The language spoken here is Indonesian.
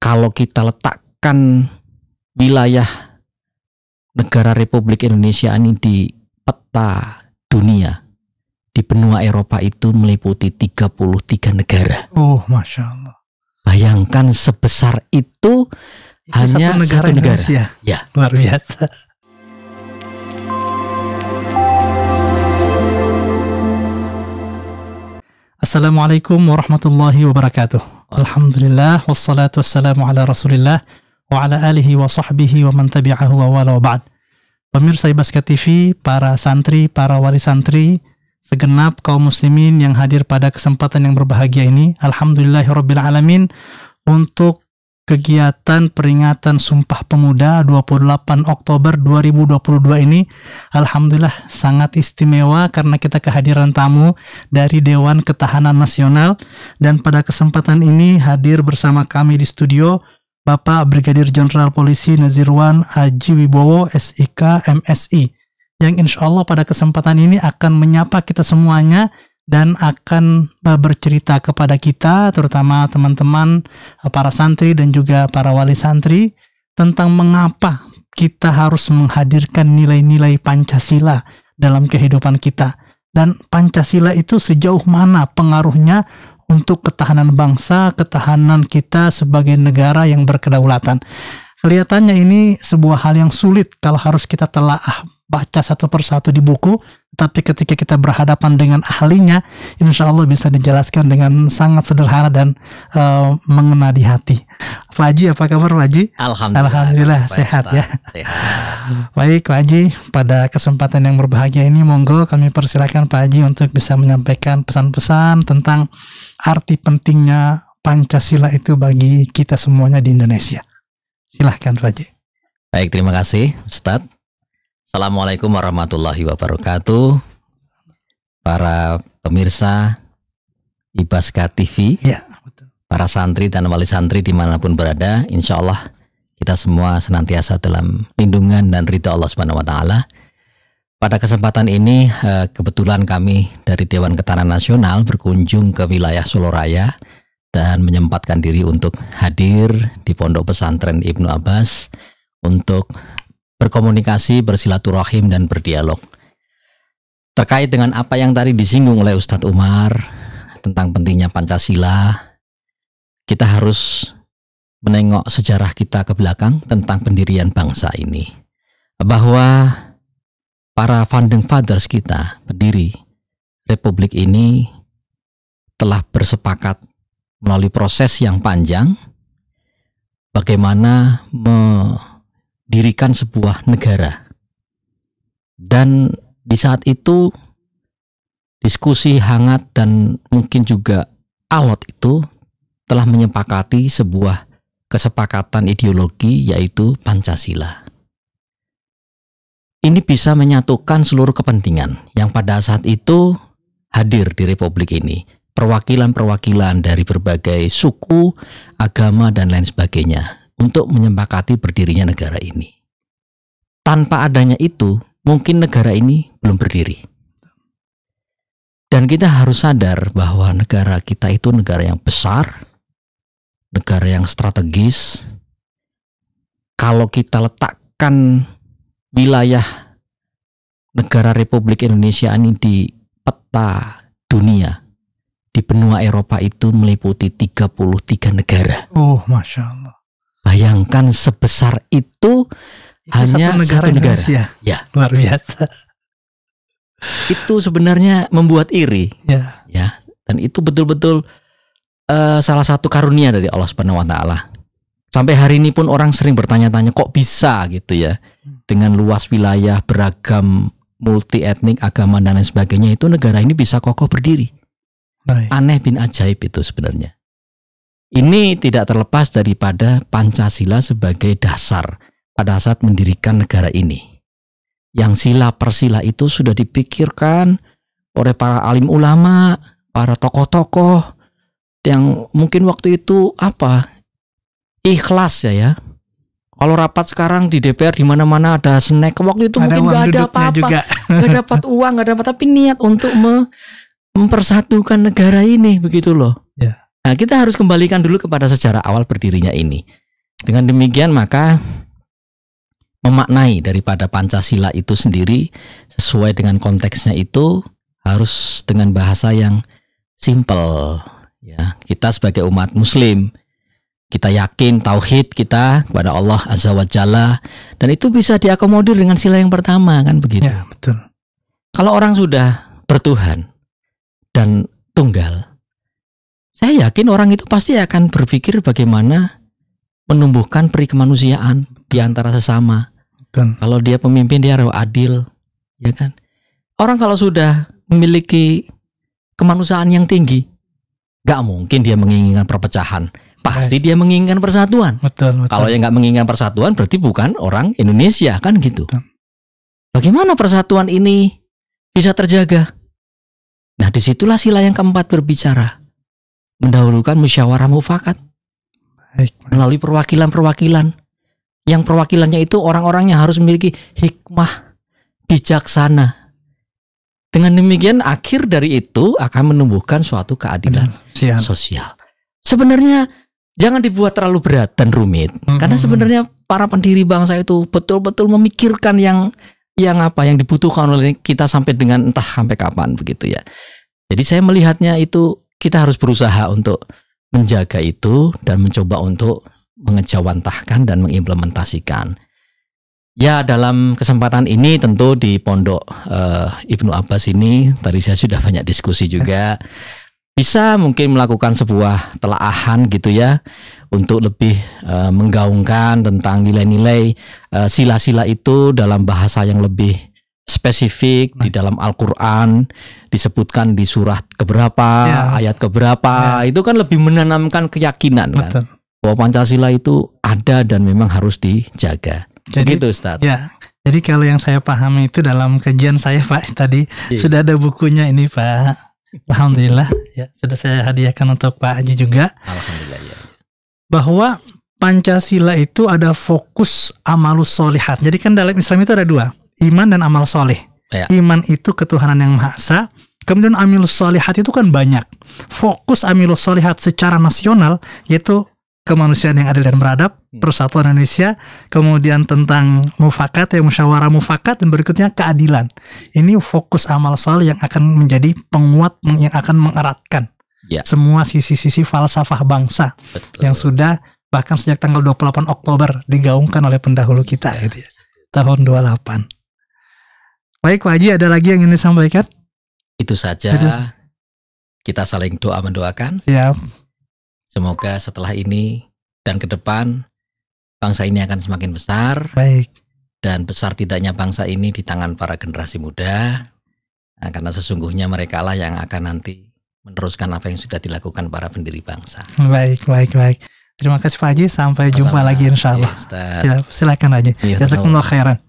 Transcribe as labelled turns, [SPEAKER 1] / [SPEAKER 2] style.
[SPEAKER 1] kalau kita letakkan wilayah negara Republik Indonesia ini di peta dunia di benua Eropa itu meliputi 33 negara.
[SPEAKER 2] Oh, masya Allah.
[SPEAKER 1] Bayangkan sebesar itu, itu hanya satu negara. Satu negara. Indonesia. Ya, luar biasa.
[SPEAKER 2] Assalamualaikum warahmatullahi wabarakatuh. Alhamdulillah wassalatu wassalamu ala Rasulillah wa ala alihi wa sahbihi wa man tabi'ahu wa wala ba'd. Pemirsa Ibaska TV, para santri, para wali santri, segenap kaum muslimin yang hadir pada kesempatan yang berbahagia ini, alhamdulillahirabbil alamin untuk kegiatan peringatan Sumpah Pemuda 28 Oktober 2022 ini alhamdulillah sangat istimewa karena kita kehadiran tamu dari Dewan Ketahanan Nasional dan pada kesempatan ini hadir bersama kami di studio Bapak Brigadir Jenderal Polisi Nazirwan Haji Wibowo SIK MSI yang insya Allah pada kesempatan ini akan menyapa kita semuanya dan akan eh, bercerita kepada kita, terutama teman-teman eh, para santri dan juga para wali santri, tentang mengapa kita harus menghadirkan nilai-nilai Pancasila dalam kehidupan kita. Dan Pancasila itu sejauh mana pengaruhnya untuk ketahanan bangsa, ketahanan kita sebagai negara yang berkedaulatan. Kelihatannya ini sebuah hal yang sulit kalau harus kita telaah baca satu persatu di buku, tapi ketika kita berhadapan dengan ahlinya, insya Allah bisa dijelaskan dengan sangat sederhana dan uh, mengena di hati. Pak apa kabar Pak Alhamdulillah, Alhamdulillah sehat ya. Sehat. Baik Pak pada kesempatan yang berbahagia ini, monggo kami persilakan Pak Haji untuk bisa menyampaikan pesan-pesan tentang arti pentingnya Pancasila itu bagi kita semuanya di Indonesia. Silahkan Pak Haji.
[SPEAKER 1] Baik, terima kasih Ustadz. Assalamualaikum warahmatullahi wabarakatuh. Para pemirsa Ibaska TV, ya, betul. para santri dan wali santri dimanapun berada, insya Allah kita semua senantiasa dalam lindungan dan ridha Allah Subhanahu Wa Taala. Pada kesempatan ini eh, kebetulan kami dari Dewan Ketahanan Nasional berkunjung ke wilayah Solo Raya dan menyempatkan diri untuk hadir di Pondok Pesantren Ibnu Abbas untuk berkomunikasi, bersilaturahim dan berdialog. Terkait dengan apa yang tadi disinggung oleh Ustadz Umar tentang pentingnya Pancasila, kita harus menengok sejarah kita ke belakang tentang pendirian bangsa ini. Bahwa para founding fathers kita, pendiri republik ini telah bersepakat melalui proses yang panjang bagaimana me dirikan sebuah negara. Dan di saat itu diskusi hangat dan mungkin juga alot itu telah menyepakati sebuah kesepakatan ideologi yaitu Pancasila. Ini bisa menyatukan seluruh kepentingan yang pada saat itu hadir di republik ini, perwakilan-perwakilan dari berbagai suku, agama dan lain sebagainya untuk menyepakati berdirinya negara ini. Tanpa adanya itu, mungkin negara ini belum berdiri. Dan kita harus sadar bahwa negara kita itu negara yang besar, negara yang strategis. Kalau kita letakkan wilayah negara Republik Indonesia ini di peta dunia, di benua Eropa itu meliputi 33 negara. Oh, Masya Allah. Bayangkan sebesar itu,
[SPEAKER 2] itu hanya satu negara. Satu negara. Indonesia. Ya. Luar biasa.
[SPEAKER 1] Itu sebenarnya membuat iri.
[SPEAKER 2] Ya. Ya.
[SPEAKER 1] Dan itu betul-betul uh, salah satu karunia dari Allah Subhanahu wa taala. Sampai hari ini pun orang sering bertanya-tanya kok bisa gitu ya. Dengan luas wilayah beragam multi etnik, agama dan lain sebagainya itu negara ini bisa kokoh berdiri. Baik. Aneh bin ajaib itu sebenarnya. Ini tidak terlepas daripada Pancasila sebagai dasar pada saat mendirikan negara ini. Yang sila persila itu sudah dipikirkan oleh para alim ulama, para tokoh-tokoh yang mungkin waktu itu apa? Ikhlas ya ya. Kalau rapat sekarang di DPR di mana-mana ada snack, waktu itu ada mungkin nggak ada apa-apa, nggak dapat uang, nggak dapat tapi niat untuk mempersatukan negara ini begitu loh. Ya. Nah, kita harus kembalikan dulu kepada sejarah awal berdirinya ini. Dengan demikian maka memaknai daripada Pancasila itu sendiri sesuai dengan konteksnya itu harus dengan bahasa yang simple ya. Kita sebagai umat muslim kita yakin tauhid kita kepada Allah Azza wa Jalla dan itu bisa diakomodir dengan sila yang pertama kan begitu. Ya, betul. Kalau orang sudah bertuhan dan tunggal saya yakin orang itu pasti akan berpikir bagaimana menumbuhkan peri kemanusiaan di antara sesama. Dan. Kalau dia pemimpin dia harus adil, ya kan? Orang kalau sudah memiliki kemanusiaan yang tinggi, nggak mungkin dia menginginkan perpecahan. Pasti Baik. dia menginginkan persatuan. Betul, betul. Kalau yang nggak menginginkan persatuan berarti bukan orang Indonesia kan gitu. Betul. Bagaimana persatuan ini bisa terjaga? Nah, disitulah sila yang keempat berbicara mendahulukan musyawarah mufakat baik, melalui perwakilan-perwakilan yang perwakilannya itu orang-orangnya harus memiliki hikmah bijaksana dengan demikian akhir dari itu akan menumbuhkan suatu keadilan sosial sebenarnya jangan dibuat terlalu berat dan rumit mm -hmm. karena sebenarnya para pendiri bangsa itu betul-betul memikirkan yang yang apa yang dibutuhkan oleh kita sampai dengan entah sampai kapan begitu ya jadi saya melihatnya itu kita harus berusaha untuk menjaga itu dan mencoba untuk mengejawantahkan dan mengimplementasikan. Ya dalam kesempatan ini tentu di pondok uh, Ibnu Abbas ini tadi saya sudah banyak diskusi juga bisa mungkin melakukan sebuah telaahan gitu ya untuk lebih uh, menggaungkan tentang nilai-nilai uh, sila-sila itu dalam bahasa yang lebih spesifik di dalam Al-Qur'an disebutkan di surat keberapa, ya. ayat keberapa, ya. itu kan lebih menanamkan keyakinan kan. Betul. kan. Bahwa Pancasila itu ada dan memang harus dijaga. Jadi, Begitu Ustaz. Ya.
[SPEAKER 2] Jadi kalau yang saya pahami itu dalam kajian saya Pak tadi ya. sudah ada bukunya ini Pak. Alhamdulillah ya sudah saya hadiahkan untuk Pak Haji juga.
[SPEAKER 1] Alhamdulillah ya.
[SPEAKER 2] Bahwa Pancasila itu ada fokus amalus solihat. Jadi kan dalam Islam itu ada dua iman dan amal soleh. Ya. Iman itu ketuhanan yang maha esa. Kemudian amil solehat itu kan banyak. Fokus amil solehat secara nasional yaitu kemanusiaan yang adil dan beradab, hmm. persatuan Indonesia, kemudian tentang mufakat ya musyawarah mufakat dan berikutnya keadilan. Ini fokus amal soleh yang akan menjadi penguat yang akan mengeratkan ya. semua sisi-sisi falsafah bangsa Betul. yang sudah bahkan sejak tanggal 28 Oktober digaungkan oleh pendahulu kita ya. gitu ya. Tahun 28. Baik Pak Haji, ada lagi yang ingin disampaikan?
[SPEAKER 1] Itu saja. Itu. Kita saling doa mendoakan. Siap. Semoga setelah ini dan ke depan bangsa ini akan semakin besar. Baik. Dan besar tidaknya bangsa ini di tangan para generasi muda. Nah, karena sesungguhnya mereka lah yang akan nanti meneruskan apa yang sudah dilakukan para pendiri bangsa.
[SPEAKER 2] Baik, baik, baik. Terima kasih Pak Haji. Sampai Masalah. jumpa lagi insya Allah. Ya, silakan aja. Ya, Jazakumullah khairan.